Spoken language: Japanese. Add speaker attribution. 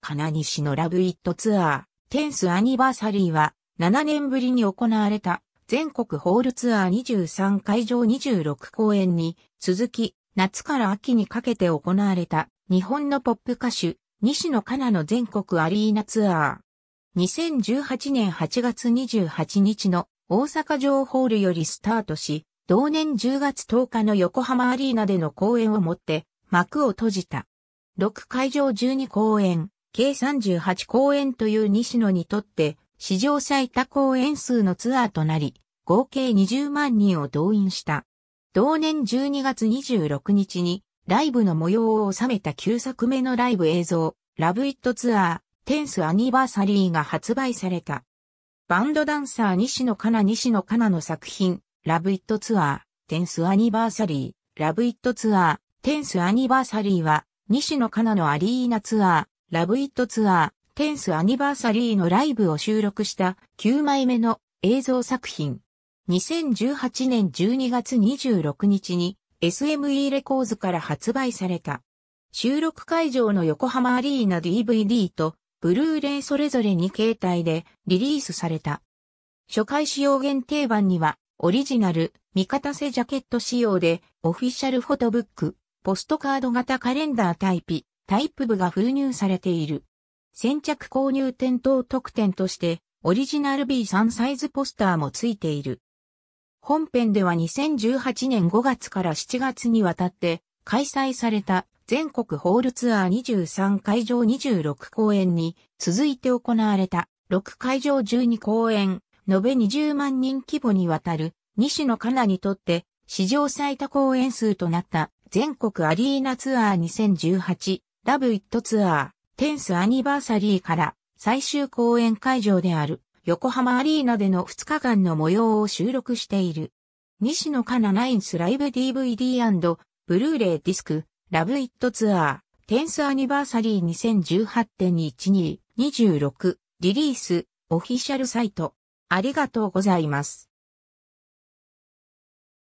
Speaker 1: 金西のラブイットツアー、テンスアニバーサリーは、7年ぶりに行われた、全国ホールツアー23会場26公演に、続き、夏から秋にかけて行われた、日本のポップ歌手、西野カナの全国アリーナツアー。2018年8月28日の大阪城ホールよりスタートし、同年10月10日の横浜アリーナでの公演をもって幕を閉じた。6会場12公演、計38公演という西野にとって史上最多公演数のツアーとなり、合計20万人を動員した。同年12月26日にライブの模様を収めた9作目のライブ映像、ラブイットツアー、テンスアニバーサリーが発売された。バンドダンサー西野カナ西野カナの作品、ラブイットツアー、テンスアニバーサリー、ラブイットツアー、テンスアニバーサリーは、西野カナのアリーナツアー、ラブイットツアー、10th アニバーサリーのライブを収録した9枚目の映像作品。2018年12月26日に SME レコーズから発売された。収録会場の横浜アリーナ DVD とブルーレイそれぞれ2形態でリリースされた。初回使用限定版にはオリジナル、味方せジャケット仕様でオフィシャルフォトブック、ポストカード型カレンダータイプ、タイプ部が封入されている。先着購入店頭特典として、オリジナル B3 サイズポスターも付いている。本編では2018年5月から7月にわたって開催された全国ホールツアー23会場26公演に続いて行われた6会場12公演、延べ20万人規模にわたる西野カナにとって史上最多公演数となった全国アリーナツアー2018ラブ・イット・ツアー、テンスアニバーサリーから最終公演会場である横浜アリーナでの2日間の模様を収録している。西野カナナインスライブ DVD& ブルーレイディスク、ラブ・イット・ツアー、テンスアニバーサリー2018.1226リリース、オフィシャルサイト。ありがとうございます。